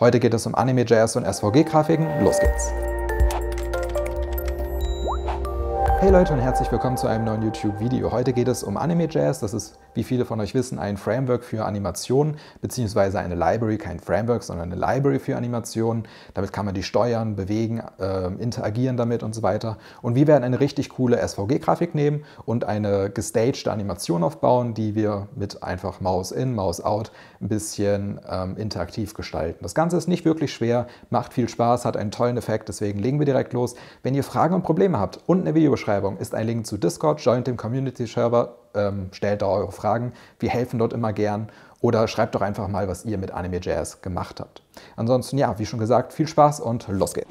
Heute geht es um Anime.js und SVG-Grafiken. Los geht's! Hey Leute und herzlich willkommen zu einem neuen YouTube-Video. Heute geht es um Anime Jazz. Das ist, wie viele von euch wissen, ein Framework für Animationen, beziehungsweise eine Library, kein Framework, sondern eine Library für Animationen. Damit kann man die steuern, bewegen, äh, interagieren damit und so weiter. Und wir werden eine richtig coole SVG-Grafik nehmen und eine gestagte Animation aufbauen, die wir mit einfach Maus in, Maus out ein bisschen ähm, interaktiv gestalten. Das Ganze ist nicht wirklich schwer, macht viel Spaß, hat einen tollen Effekt, deswegen legen wir direkt los. Wenn ihr Fragen und Probleme habt, unten in der Videobeschreibung Videobeschreibung ist ein Link zu Discord, joint dem Community-Server, ähm, stellt da eure Fragen, wir helfen dort immer gern oder schreibt doch einfach mal, was ihr mit Anime Jazz gemacht habt. Ansonsten, ja, wie schon gesagt, viel Spaß und los geht's.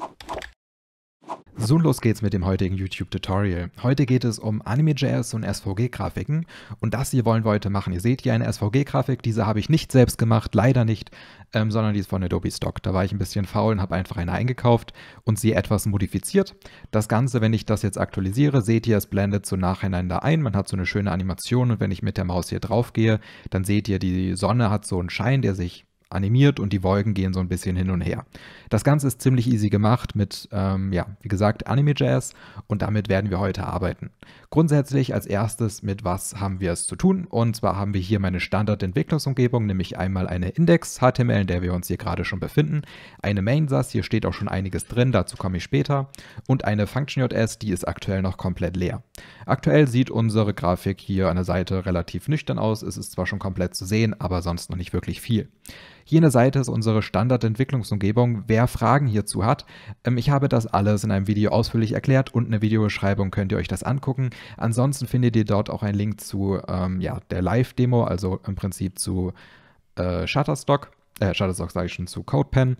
So, los geht's mit dem heutigen YouTube-Tutorial. Heute geht es um Anime.js und SVG-Grafiken. Und das hier wollen wir heute machen. Ihr seht hier eine SVG-Grafik. Diese habe ich nicht selbst gemacht, leider nicht, ähm, sondern die ist von Adobe Stock. Da war ich ein bisschen faul und habe einfach eine eingekauft und sie etwas modifiziert. Das Ganze, wenn ich das jetzt aktualisiere, seht ihr, es blendet so nacheinander ein. Man hat so eine schöne Animation und wenn ich mit der Maus hier drauf gehe, dann seht ihr, die Sonne hat so einen Schein, der sich animiert und die Wolken gehen so ein bisschen hin und her. Das Ganze ist ziemlich easy gemacht mit, ähm, ja, wie gesagt, Anime Jazz und damit werden wir heute arbeiten. Grundsätzlich als erstes mit was haben wir es zu tun? Und zwar haben wir hier meine Standardentwicklungsumgebung, nämlich einmal eine Index-HTML, in der wir uns hier gerade schon befinden, eine Main-SAS, hier steht auch schon einiges drin, dazu komme ich später, und eine Function.js, die ist aktuell noch komplett leer. Aktuell sieht unsere Grafik hier an der Seite relativ nüchtern aus, es ist zwar schon komplett zu sehen, aber sonst noch nicht wirklich viel. Jene Seite ist unsere Standardentwicklungsumgebung, wer Fragen hierzu hat. Ähm, ich habe das alles in einem Video ausführlich erklärt und eine Videobeschreibung könnt ihr euch das angucken. Ansonsten findet ihr dort auch einen Link zu ähm, ja, der Live-Demo, also im Prinzip zu äh, Shutterstock, äh, Shutterstock sage ich schon, zu CodePen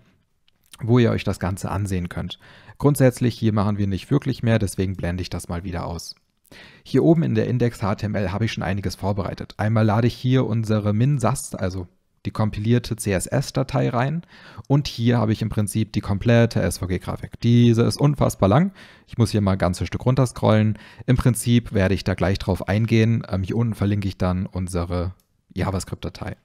wo ihr euch das Ganze ansehen könnt. Grundsätzlich hier machen wir nicht wirklich mehr, deswegen blende ich das mal wieder aus. Hier oben in der Index.html habe ich schon einiges vorbereitet. Einmal lade ich hier unsere min-sast, also die kompilierte CSS-Datei rein und hier habe ich im Prinzip die komplette SVG-Grafik. Diese ist unfassbar lang. Ich muss hier mal ein ganzes Stück runterscrollen. Im Prinzip werde ich da gleich drauf eingehen. Ähm, hier unten verlinke ich dann unsere JavaScript-Datei.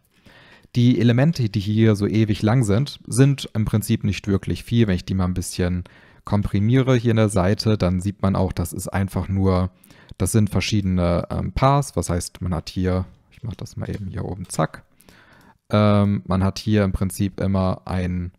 Die Elemente, die hier so ewig lang sind, sind im Prinzip nicht wirklich viel. Wenn ich die mal ein bisschen komprimiere hier in der Seite, dann sieht man auch, das ist einfach nur, das sind verschiedene ähm, Pars. Was heißt, man hat hier, ich mache das mal eben hier oben, zack. Ähm, man hat hier im Prinzip immer ein,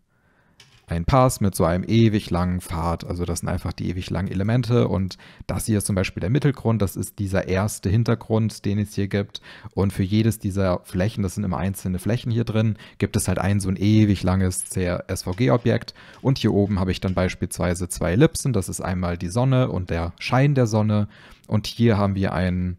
ein Pass mit so einem ewig langen Pfad. Also das sind einfach die ewig langen Elemente und das hier ist zum Beispiel der Mittelgrund, das ist dieser erste Hintergrund, den es hier gibt. Und für jedes dieser Flächen, das sind immer einzelne Flächen hier drin, gibt es halt ein so ein ewig langes svg objekt Und hier oben habe ich dann beispielsweise zwei Ellipsen, das ist einmal die Sonne und der Schein der Sonne. Und hier haben wir einen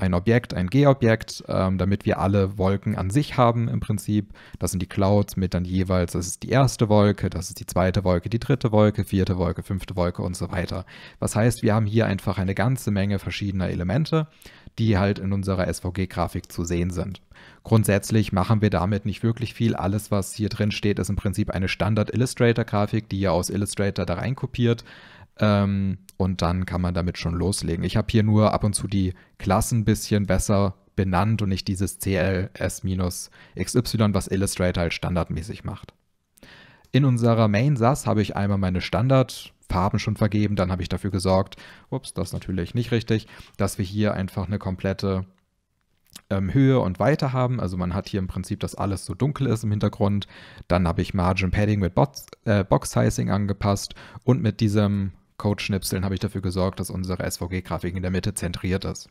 ein Objekt, ein G-Objekt, ähm, damit wir alle Wolken an sich haben im Prinzip. Das sind die Clouds mit dann jeweils, das ist die erste Wolke, das ist die zweite Wolke, die dritte Wolke, vierte Wolke, fünfte Wolke und so weiter. Was heißt, wir haben hier einfach eine ganze Menge verschiedener Elemente, die halt in unserer SVG-Grafik zu sehen sind. Grundsätzlich machen wir damit nicht wirklich viel. Alles, was hier drin steht, ist im Prinzip eine Standard-Illustrator-Grafik, die ihr aus Illustrator da reinkopiert. Ähm, und dann kann man damit schon loslegen. Ich habe hier nur ab und zu die Klassen ein bisschen besser benannt und nicht dieses CLS-XY, was Illustrator halt standardmäßig macht. In unserer Main-SAS habe ich einmal meine Standardfarben schon vergeben, dann habe ich dafür gesorgt, ups, das ist natürlich nicht richtig, dass wir hier einfach eine komplette ähm, Höhe und Weite haben. Also man hat hier im Prinzip, dass alles so dunkel ist im Hintergrund. Dann habe ich Margin Padding mit Box, äh, Box Sizing angepasst und mit diesem Code-Schnipseln habe ich dafür gesorgt, dass unsere SVG-Grafik in der Mitte zentriert ist.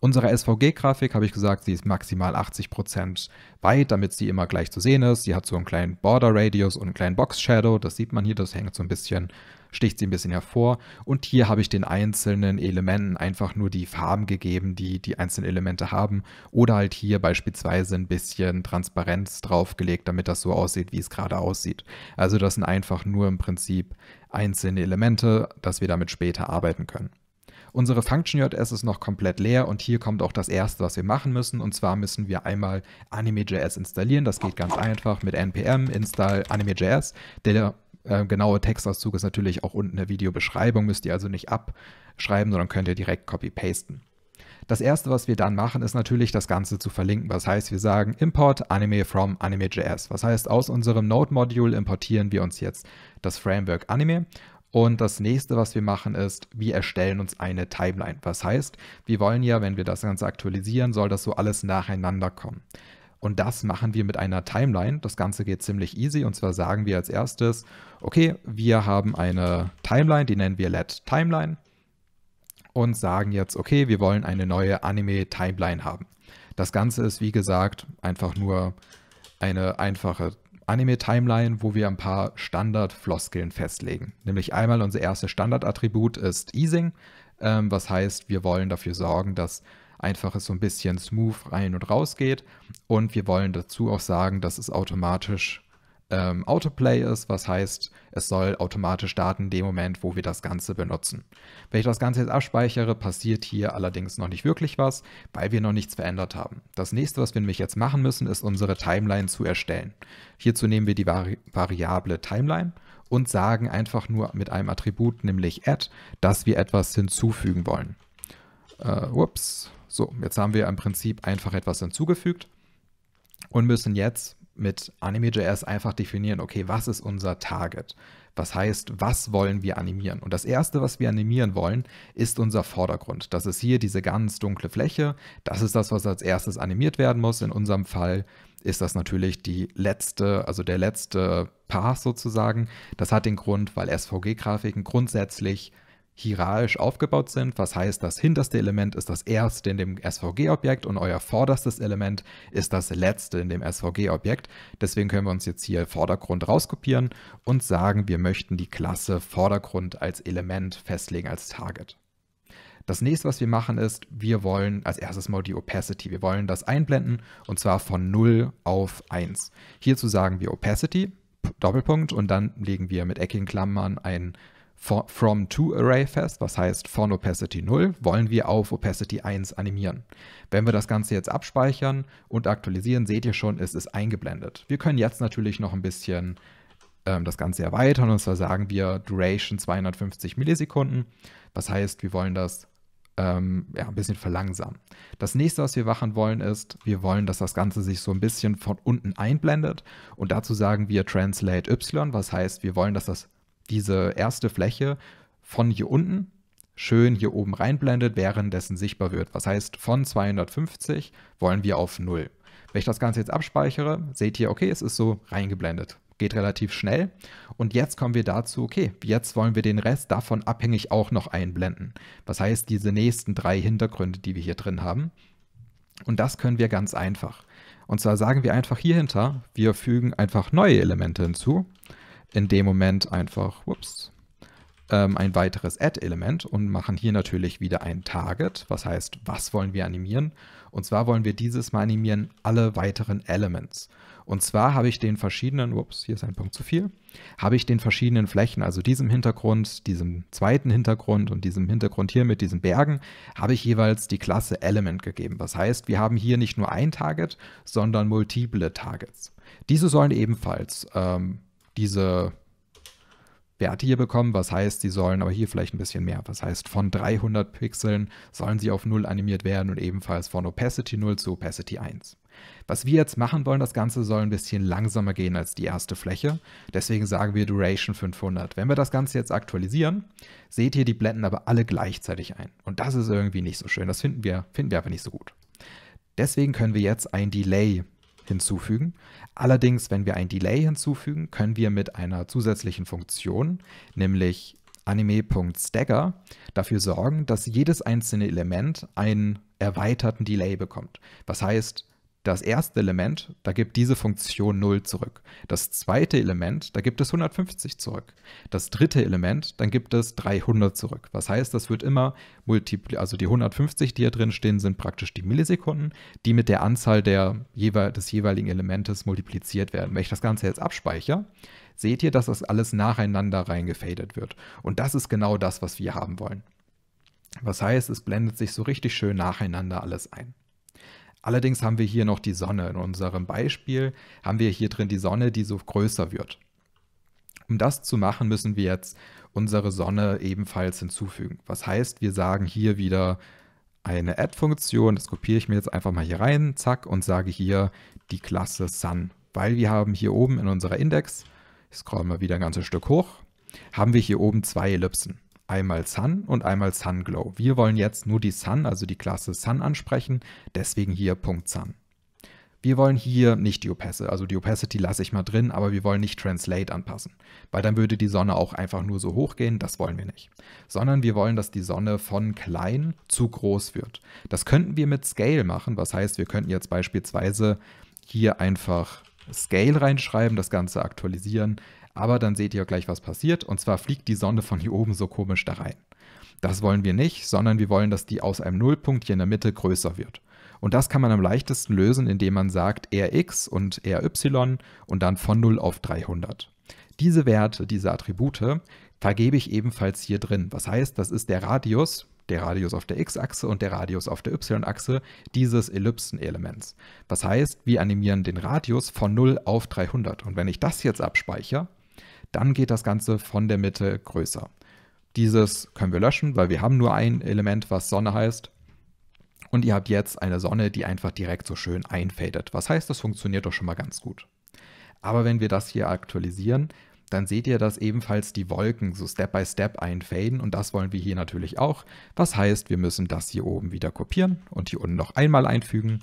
Unsere SVG-Grafik habe ich gesagt, sie ist maximal 80% weit, damit sie immer gleich zu sehen ist. Sie hat so einen kleinen Border-Radius und einen kleinen Box-Shadow. Das sieht man hier, das hängt so ein bisschen sticht sie ein bisschen hervor. Und hier habe ich den einzelnen Elementen einfach nur die Farben gegeben, die die einzelnen Elemente haben. Oder halt hier beispielsweise ein bisschen Transparenz draufgelegt, damit das so aussieht, wie es gerade aussieht. Also das sind einfach nur im Prinzip einzelne Elemente, dass wir damit später arbeiten können. Unsere Function JS ist noch komplett leer und hier kommt auch das erste, was wir machen müssen. Und zwar müssen wir einmal Anime.js installieren. Das geht ganz einfach mit npm install anime.js. Der äh, genaue Textauszug ist natürlich auch unten in der Videobeschreibung, müsst ihr also nicht abschreiben, sondern könnt ihr direkt copy-pasten. Das erste, was wir dann machen, ist natürlich das Ganze zu verlinken. Was heißt, wir sagen import anime from anime.js. Was heißt, aus unserem Node-Modul importieren wir uns jetzt das Framework Anime. Und das nächste, was wir machen, ist, wir erstellen uns eine Timeline. Was heißt, wir wollen ja, wenn wir das Ganze aktualisieren, soll das so alles nacheinander kommen. Und das machen wir mit einer Timeline. Das Ganze geht ziemlich easy. Und zwar sagen wir als erstes, okay, wir haben eine Timeline, die nennen wir Let Timeline. Und sagen jetzt, okay, wir wollen eine neue Anime-Timeline haben. Das Ganze ist, wie gesagt, einfach nur eine einfache Anime-Timeline, wo wir ein paar Standard-Floskeln festlegen. Nämlich einmal unser erstes Standardattribut ist Easing, ähm, was heißt, wir wollen dafür sorgen, dass einfach es so ein bisschen smooth rein und raus geht. Und wir wollen dazu auch sagen, dass es automatisch ähm, Autoplay ist, was heißt, es soll automatisch starten in dem Moment, wo wir das Ganze benutzen. Wenn ich das Ganze jetzt abspeichere, passiert hier allerdings noch nicht wirklich was, weil wir noch nichts verändert haben. Das nächste, was wir nämlich jetzt machen müssen, ist unsere Timeline zu erstellen. Hierzu nehmen wir die Vari Variable Timeline und sagen einfach nur mit einem Attribut, nämlich add, dass wir etwas hinzufügen wollen. Äh, ups, so, jetzt haben wir im Prinzip einfach etwas hinzugefügt und müssen jetzt mit Anime.js einfach definieren, okay, was ist unser Target? Was heißt, was wollen wir animieren? Und das Erste, was wir animieren wollen, ist unser Vordergrund. Das ist hier diese ganz dunkle Fläche. Das ist das, was als erstes animiert werden muss. In unserem Fall ist das natürlich die letzte, also der letzte Pass sozusagen. Das hat den Grund, weil SVG-Grafiken grundsätzlich hierarchisch aufgebaut sind. Was heißt, das hinterste Element ist das erste in dem SVG-Objekt und euer vorderstes Element ist das letzte in dem SVG-Objekt. Deswegen können wir uns jetzt hier Vordergrund rauskopieren und sagen, wir möchten die Klasse Vordergrund als Element festlegen, als Target. Das nächste, was wir machen, ist, wir wollen als erstes mal die Opacity. Wir wollen das einblenden und zwar von 0 auf 1. Hierzu sagen wir Opacity, Doppelpunkt und dann legen wir mit eckigen Klammern ein from to Array fest, was heißt von Opacity 0 wollen wir auf Opacity 1 animieren. Wenn wir das Ganze jetzt abspeichern und aktualisieren, seht ihr schon, es ist eingeblendet. Wir können jetzt natürlich noch ein bisschen ähm, das Ganze erweitern und zwar sagen wir Duration 250 Millisekunden, was heißt, wir wollen das ähm, ja, ein bisschen verlangsamen. Das nächste, was wir machen wollen, ist, wir wollen, dass das Ganze sich so ein bisschen von unten einblendet und dazu sagen wir Translate Y, was heißt, wir wollen, dass das diese erste Fläche von hier unten schön hier oben reinblendet, währenddessen sichtbar wird. Was heißt, von 250 wollen wir auf 0. Wenn ich das Ganze jetzt abspeichere, seht ihr, okay, es ist so reingeblendet. Geht relativ schnell. Und jetzt kommen wir dazu, okay, jetzt wollen wir den Rest davon abhängig auch noch einblenden. Was heißt, diese nächsten drei Hintergründe, die wir hier drin haben. Und das können wir ganz einfach. Und zwar sagen wir einfach hier hinter, wir fügen einfach neue Elemente hinzu in dem Moment einfach ups, ähm, ein weiteres Add-Element und machen hier natürlich wieder ein Target. Was heißt, was wollen wir animieren? Und zwar wollen wir dieses Mal animieren alle weiteren Elements. Und zwar habe ich den verschiedenen, ups, hier ist ein Punkt zu viel, habe ich den verschiedenen Flächen, also diesem Hintergrund, diesem zweiten Hintergrund und diesem Hintergrund hier mit diesen Bergen, habe ich jeweils die Klasse Element gegeben. Das heißt, wir haben hier nicht nur ein Target, sondern multiple Targets. Diese sollen ebenfalls ähm, diese Werte hier bekommen, was heißt, sie sollen aber hier vielleicht ein bisschen mehr. Was heißt, von 300 Pixeln sollen sie auf 0 animiert werden und ebenfalls von Opacity 0 zu Opacity 1. Was wir jetzt machen wollen, das Ganze soll ein bisschen langsamer gehen als die erste Fläche. Deswegen sagen wir Duration 500. Wenn wir das Ganze jetzt aktualisieren, seht ihr, die blenden aber alle gleichzeitig ein. Und das ist irgendwie nicht so schön. Das finden wir, finden wir aber nicht so gut. Deswegen können wir jetzt ein Delay hinzufügen. Allerdings, wenn wir ein Delay hinzufügen, können wir mit einer zusätzlichen Funktion, nämlich anime.stagger, dafür sorgen, dass jedes einzelne Element einen erweiterten Delay bekommt. Was heißt, das erste Element, da gibt diese Funktion 0 zurück. Das zweite Element, da gibt es 150 zurück. Das dritte Element, dann gibt es 300 zurück. Was heißt, das wird immer multipli also die 150, die hier drin stehen, sind praktisch die Millisekunden, die mit der Anzahl der, des jeweiligen Elementes multipliziert werden. Wenn ich das Ganze jetzt abspeichere, seht ihr, dass das alles nacheinander reingefadet wird. Und das ist genau das, was wir haben wollen. Was heißt, es blendet sich so richtig schön nacheinander alles ein. Allerdings haben wir hier noch die Sonne. In unserem Beispiel haben wir hier drin die Sonne, die so größer wird. Um das zu machen, müssen wir jetzt unsere Sonne ebenfalls hinzufügen. Was heißt, wir sagen hier wieder eine Add-Funktion, das kopiere ich mir jetzt einfach mal hier rein, zack, und sage hier die Klasse Sun. Weil wir haben hier oben in unserer Index, ich scroll mal wieder ein ganzes Stück hoch, haben wir hier oben zwei Ellipsen einmal Sun und einmal Sun Glow. Wir wollen jetzt nur die Sun, also die Klasse Sun ansprechen, deswegen hier Punkt Sun. Wir wollen hier nicht die Opacity, also die Opacity lasse ich mal drin, aber wir wollen nicht Translate anpassen, weil dann würde die Sonne auch einfach nur so hoch gehen, das wollen wir nicht. Sondern wir wollen, dass die Sonne von klein zu groß wird. Das könnten wir mit Scale machen, was heißt, wir könnten jetzt beispielsweise hier einfach Scale reinschreiben, das Ganze aktualisieren. Aber dann seht ihr gleich, was passiert. Und zwar fliegt die Sonde von hier oben so komisch da rein. Das wollen wir nicht, sondern wir wollen, dass die aus einem Nullpunkt hier in der Mitte größer wird. Und das kann man am leichtesten lösen, indem man sagt Rx und Ry und dann von 0 auf 300. Diese Werte, diese Attribute vergebe ich ebenfalls hier drin. Was heißt, das ist der Radius, der Radius auf der x-Achse und der Radius auf der y-Achse dieses Ellipsenelements. Was heißt, wir animieren den Radius von 0 auf 300. Und wenn ich das jetzt abspeichere, dann geht das Ganze von der Mitte größer. Dieses können wir löschen, weil wir haben nur ein Element, was Sonne heißt. Und ihr habt jetzt eine Sonne, die einfach direkt so schön einfadet. Was heißt, das funktioniert doch schon mal ganz gut. Aber wenn wir das hier aktualisieren, dann seht ihr, dass ebenfalls die Wolken so Step by Step einfaden und das wollen wir hier natürlich auch. Was heißt, wir müssen das hier oben wieder kopieren und hier unten noch einmal einfügen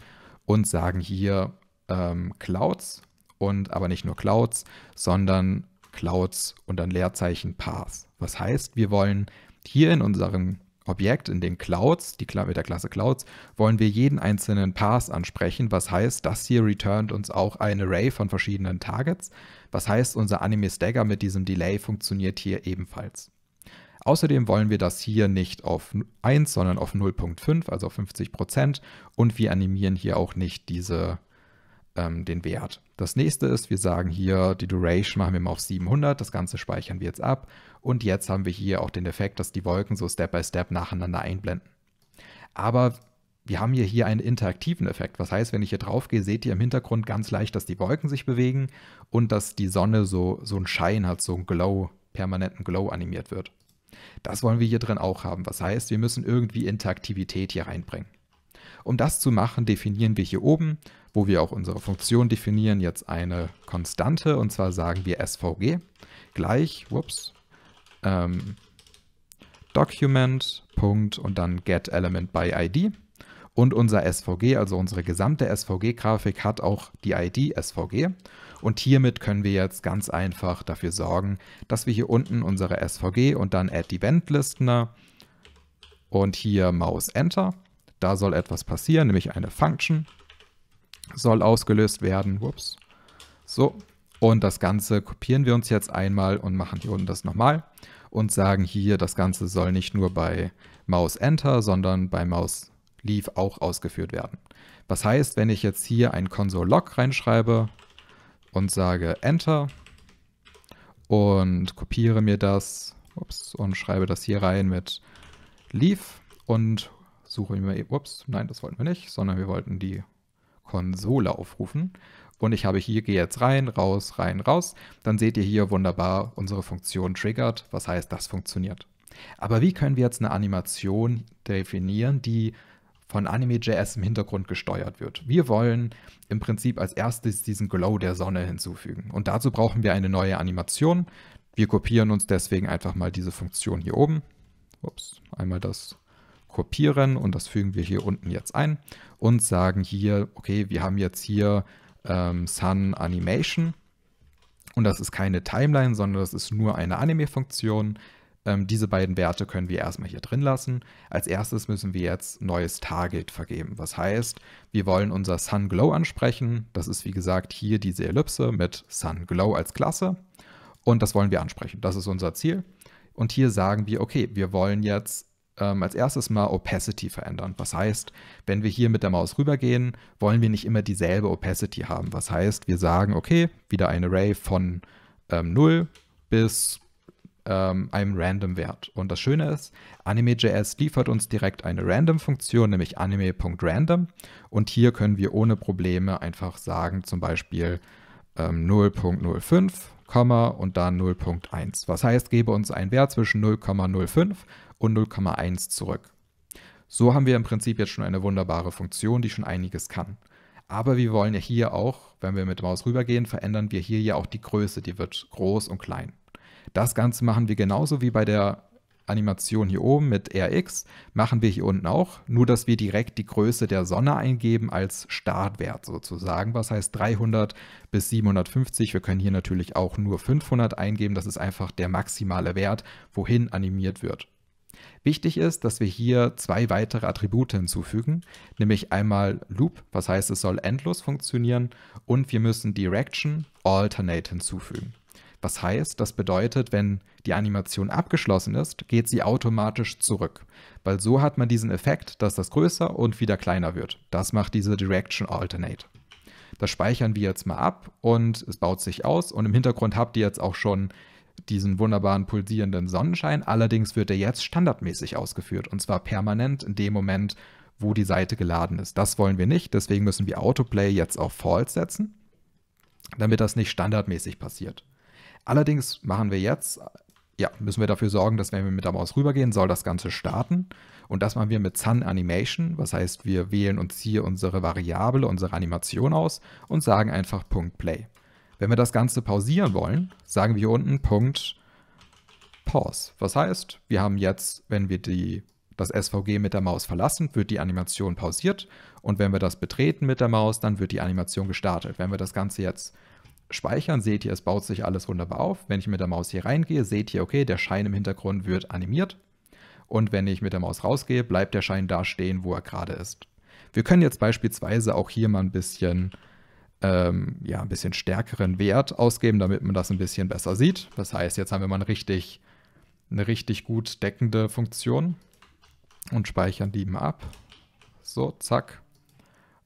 und sagen hier ähm, Clouds und aber nicht nur Clouds, sondern Clouds und dann Leerzeichen Path. Was heißt, wir wollen hier in unserem Objekt, in den Clouds, die mit der Klasse Clouds, wollen wir jeden einzelnen Path ansprechen, was heißt, das hier returnt uns auch ein Array von verschiedenen Targets was heißt, unser Anime Stagger mit diesem Delay funktioniert hier ebenfalls. Außerdem wollen wir das hier nicht auf 1, sondern auf 0.5, also auf 50%. Und wir animieren hier auch nicht diese, ähm, den Wert. Das nächste ist, wir sagen hier, die Duration machen wir mal auf 700. Das Ganze speichern wir jetzt ab. Und jetzt haben wir hier auch den Effekt, dass die Wolken so Step-by-Step Step nacheinander einblenden. Aber wir haben hier, hier einen interaktiven Effekt. Was heißt, wenn ich hier drauf gehe, seht ihr im Hintergrund ganz leicht, dass die Wolken sich bewegen und dass die Sonne so, so einen Schein hat, so einen Glow, permanenten Glow animiert wird. Das wollen wir hier drin auch haben. Was heißt, wir müssen irgendwie Interaktivität hier reinbringen. Um das zu machen, definieren wir hier oben, wo wir auch unsere Funktion definieren, jetzt eine Konstante. Und zwar sagen wir svg gleich, whoops, ähm, document. Punkt, und dann get element by id. Und unser SVG, also unsere gesamte SVG-Grafik, hat auch die ID SVG. Und hiermit können wir jetzt ganz einfach dafür sorgen, dass wir hier unten unsere SVG und dann Add Event Listener und hier Maus Enter. Da soll etwas passieren, nämlich eine Function soll ausgelöst werden. Ups. So, und das Ganze kopieren wir uns jetzt einmal und machen hier unten das nochmal und sagen hier, das Ganze soll nicht nur bei Maus Enter, sondern bei Maus Leaf auch ausgeführt werden. Was heißt, wenn ich jetzt hier ein Console-Log reinschreibe und sage Enter und kopiere mir das ups, und schreibe das hier rein mit Leave und suche mir, ups, nein, das wollten wir nicht, sondern wir wollten die Konsole aufrufen. Und ich habe hier, gehe jetzt rein, raus, rein, raus. Dann seht ihr hier wunderbar, unsere Funktion triggert, was heißt, das funktioniert. Aber wie können wir jetzt eine Animation definieren, die von Anime.js im Hintergrund gesteuert wird. Wir wollen im Prinzip als erstes diesen Glow der Sonne hinzufügen. Und dazu brauchen wir eine neue Animation. Wir kopieren uns deswegen einfach mal diese Funktion hier oben. Ups, einmal das kopieren und das fügen wir hier unten jetzt ein und sagen hier, okay, wir haben jetzt hier ähm, Sun Animation und das ist keine Timeline, sondern das ist nur eine Anime-Funktion. Ähm, diese beiden Werte können wir erstmal hier drin lassen. Als erstes müssen wir jetzt neues Target vergeben. Was heißt, wir wollen unser Sun Glow ansprechen. Das ist wie gesagt hier diese Ellipse mit Sun Glow als Klasse. Und das wollen wir ansprechen. Das ist unser Ziel. Und hier sagen wir, okay, wir wollen jetzt ähm, als erstes mal Opacity verändern. Was heißt, wenn wir hier mit der Maus rübergehen, wollen wir nicht immer dieselbe Opacity haben. Was heißt, wir sagen, okay, wieder ein Array von ähm, 0 bis 0 ähm, einem Random-Wert. Und das Schöne ist, Anime.js liefert uns direkt eine Random-Funktion, nämlich anime.random. Und hier können wir ohne Probleme einfach sagen, zum Beispiel ähm, 0.05, und dann 0.1. Was heißt, gebe uns einen Wert zwischen 0,05 und 0,1 zurück. So haben wir im Prinzip jetzt schon eine wunderbare Funktion, die schon einiges kann. Aber wir wollen ja hier auch, wenn wir mit Maus rübergehen, verändern wir hier ja auch die Größe, die wird groß und klein. Das Ganze machen wir genauso wie bei der Animation hier oben mit RX, machen wir hier unten auch, nur dass wir direkt die Größe der Sonne eingeben als Startwert sozusagen, was heißt 300 bis 750. Wir können hier natürlich auch nur 500 eingeben, das ist einfach der maximale Wert, wohin animiert wird. Wichtig ist, dass wir hier zwei weitere Attribute hinzufügen, nämlich einmal Loop, was heißt es soll endlos funktionieren, und wir müssen Direction Alternate hinzufügen. Was heißt, das bedeutet, wenn die Animation abgeschlossen ist, geht sie automatisch zurück. Weil so hat man diesen Effekt, dass das größer und wieder kleiner wird. Das macht diese Direction Alternate. Das speichern wir jetzt mal ab und es baut sich aus. Und im Hintergrund habt ihr jetzt auch schon diesen wunderbaren pulsierenden Sonnenschein. Allerdings wird er jetzt standardmäßig ausgeführt und zwar permanent in dem Moment, wo die Seite geladen ist. Das wollen wir nicht, deswegen müssen wir Autoplay jetzt auf False setzen, damit das nicht standardmäßig passiert. Allerdings machen wir jetzt, äh, ja, müssen wir dafür sorgen, dass wenn wir mit der Maus rübergehen, soll das Ganze starten. Und das machen wir mit Sun Animation. Was heißt, wir wählen uns hier unsere Variable, unsere Animation aus und sagen einfach Punkt Play. Wenn wir das Ganze pausieren wollen, sagen wir unten Punkt Pause. Was heißt, wir haben jetzt, wenn wir die, das SVG mit der Maus verlassen, wird die Animation pausiert. Und wenn wir das betreten mit der Maus, dann wird die Animation gestartet. Wenn wir das Ganze jetzt speichern, seht ihr, es baut sich alles wunderbar auf. Wenn ich mit der Maus hier reingehe, seht ihr, okay, der Schein im Hintergrund wird animiert. Und wenn ich mit der Maus rausgehe, bleibt der Schein da stehen, wo er gerade ist. Wir können jetzt beispielsweise auch hier mal ein bisschen, ähm, ja, ein bisschen stärkeren Wert ausgeben, damit man das ein bisschen besser sieht. Das heißt, jetzt haben wir mal eine richtig, eine richtig gut deckende Funktion und speichern die mal ab. So, zack.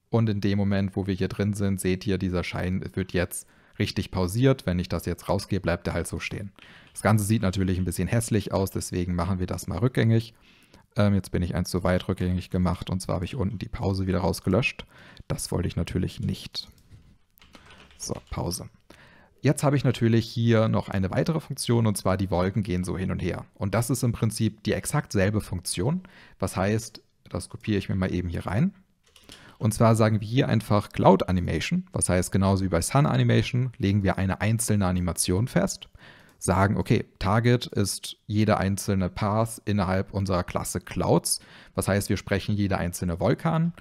Und in dem Moment, wo wir hier drin sind, seht ihr, dieser Schein wird jetzt richtig pausiert. Wenn ich das jetzt rausgehe, bleibt er halt so stehen. Das Ganze sieht natürlich ein bisschen hässlich aus, deswegen machen wir das mal rückgängig. Ähm, jetzt bin ich eins zu weit rückgängig gemacht und zwar habe ich unten die Pause wieder rausgelöscht. Das wollte ich natürlich nicht. So, Pause. Jetzt habe ich natürlich hier noch eine weitere Funktion und zwar die Wolken gehen so hin und her. Und das ist im Prinzip die exakt selbe Funktion. Was heißt, das kopiere ich mir mal eben hier rein. Und zwar sagen wir hier einfach Cloud Animation, was heißt genauso wie bei Sun Animation, legen wir eine einzelne Animation fest, sagen, okay, Target ist jeder einzelne Path innerhalb unserer Klasse Clouds, was heißt wir sprechen jeder einzelne Vulkan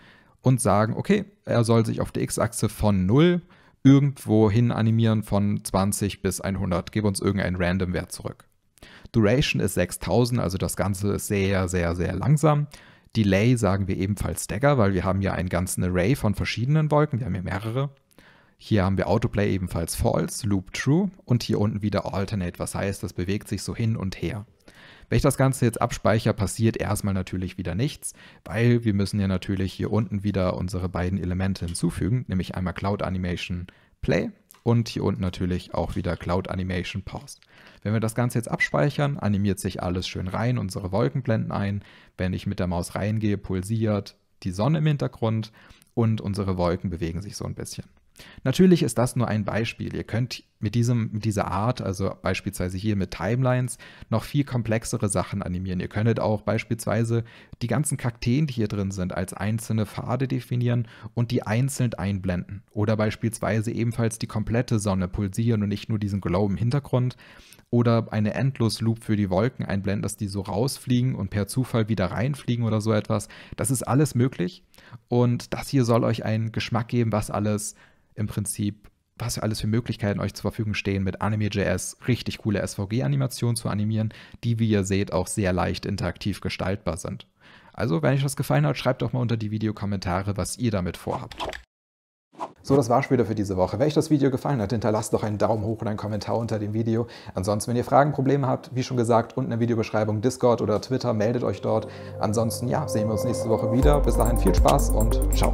und sagen, okay, er soll sich auf der X-Achse von 0 irgendwo hin animieren von 20 bis 100, gib uns irgendeinen random Wert zurück. Duration ist 6000, also das Ganze ist sehr, sehr, sehr langsam. Delay sagen wir ebenfalls Stagger, weil wir haben ja einen ganzen Array von verschiedenen Wolken, wir haben hier mehrere. Hier haben wir Autoplay ebenfalls False, Loop True und hier unten wieder Alternate, was heißt, das bewegt sich so hin und her. Wenn ich das Ganze jetzt abspeichere, passiert erstmal natürlich wieder nichts, weil wir müssen ja natürlich hier unten wieder unsere beiden Elemente hinzufügen, nämlich einmal Cloud Animation Play und hier unten natürlich auch wieder Cloud Animation Pause. Wenn wir das Ganze jetzt abspeichern, animiert sich alles schön rein, unsere Wolken blenden ein. Wenn ich mit der Maus reingehe, pulsiert die Sonne im Hintergrund und unsere Wolken bewegen sich so ein bisschen. Natürlich ist das nur ein Beispiel. Ihr könnt mit, diesem, mit dieser Art, also beispielsweise hier mit Timelines, noch viel komplexere Sachen animieren. Ihr könntet auch beispielsweise die ganzen Kakteen, die hier drin sind, als einzelne Pfade definieren und die einzeln einblenden. Oder beispielsweise ebenfalls die komplette Sonne pulsieren und nicht nur diesen Glow im Hintergrund. Oder eine Endlosloop für die Wolken einblenden, dass die so rausfliegen und per Zufall wieder reinfliegen oder so etwas. Das ist alles möglich. Und das hier soll euch einen Geschmack geben, was alles im Prinzip was für alles für Möglichkeiten euch zur Verfügung stehen mit Anime.js, richtig coole SVG-Animationen zu animieren, die, wie ihr seht, auch sehr leicht interaktiv gestaltbar sind. Also, wenn euch das gefallen hat, schreibt doch mal unter die Videokommentare, was ihr damit vorhabt. So, das war's wieder für diese Woche. Wenn euch das Video gefallen hat, hinterlasst doch einen Daumen hoch und einen Kommentar unter dem Video. Ansonsten, wenn ihr Fragen, Probleme habt, wie schon gesagt, unten in der Videobeschreibung Discord oder Twitter, meldet euch dort. Ansonsten, ja, sehen wir uns nächste Woche wieder. Bis dahin viel Spaß und ciao.